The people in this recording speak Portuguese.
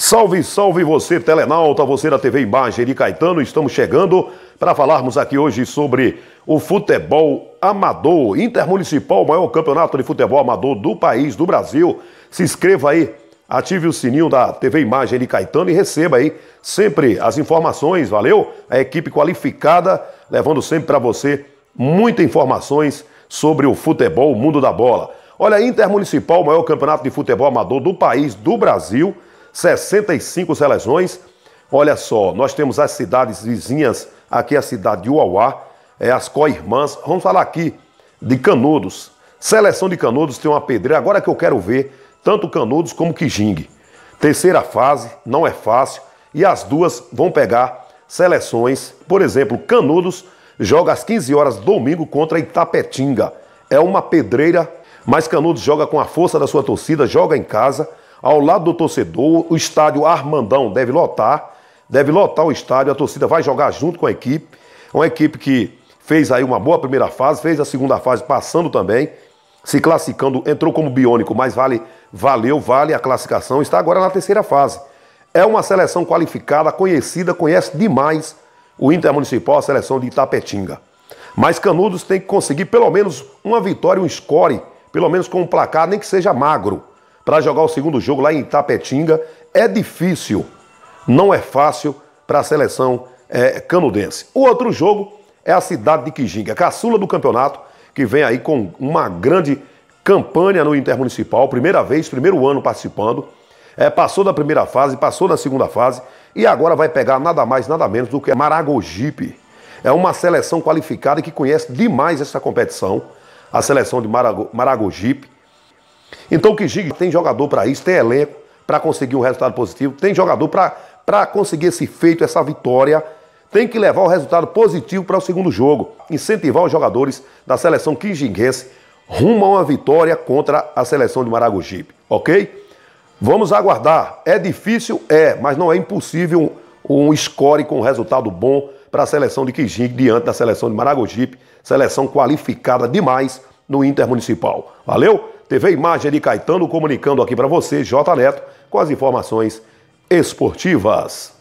Salve, salve você, telenauta, você da TV Imagem de Caetano. Estamos chegando para falarmos aqui hoje sobre o futebol amador intermunicipal, o maior campeonato de futebol amador do país, do Brasil. Se inscreva aí, ative o sininho da TV Imagem de Caetano e receba aí sempre as informações, valeu? A equipe qualificada levando sempre para você muitas informações sobre o futebol, o mundo da bola. Olha, Intermunicipal, o maior campeonato de futebol amador do país, do Brasil 65 seleções. Olha só, nós temos as cidades vizinhas, aqui a cidade de Uauá, é as co-irmãs. Vamos falar aqui de Canudos. Seleção de Canudos tem uma pedreira, agora que eu quero ver tanto Canudos como Kijing. Terceira fase, não é fácil, e as duas vão pegar seleções. Por exemplo, Canudos joga às 15 horas domingo contra Itapetinga. É uma pedreira, mas Canudos joga com a força da sua torcida, joga em casa ao lado do torcedor. O estádio Armandão deve lotar, deve lotar o estádio. A torcida vai jogar junto com a equipe. Uma equipe que fez aí uma boa primeira fase, fez a segunda fase passando também, se classificando, entrou como biônico, mas vale, valeu, vale a classificação. Está agora na terceira fase. É uma seleção qualificada, conhecida, conhece demais o Intermunicipal, a seleção de Itapetinga. Mas Canudos tem que conseguir pelo menos uma vitória, um score, pelo menos com um placar, nem que seja magro para jogar o segundo jogo lá em Itapetinga. É difícil, não é fácil para a seleção é, canudense. O outro jogo é a cidade de Quijinga, caçula do campeonato, que vem aí com uma grande campanha no Intermunicipal, primeira vez, primeiro ano participando. É, passou da primeira fase, passou da segunda fase e agora vai pegar nada mais, nada menos do que Maragogipe. É uma seleção qualificada que conhece demais essa competição, a seleção de Marago, Maragogipe. Então o tem jogador para isso, tem elenco para conseguir um resultado positivo, tem jogador para conseguir esse feito, essa vitória. Tem que levar o resultado positivo para o segundo jogo, incentivar os jogadores da seleção quijinguense rumo a uma vitória contra a seleção de Maragogipe, ok? Vamos aguardar. É difícil? É, mas não é impossível um, um score com um resultado bom para a seleção de Quijing diante da seleção de Maragogipe, seleção qualificada demais no Intermunicipal. Valeu? TV imagem de Caetano comunicando aqui para você, J Neto, com as informações esportivas.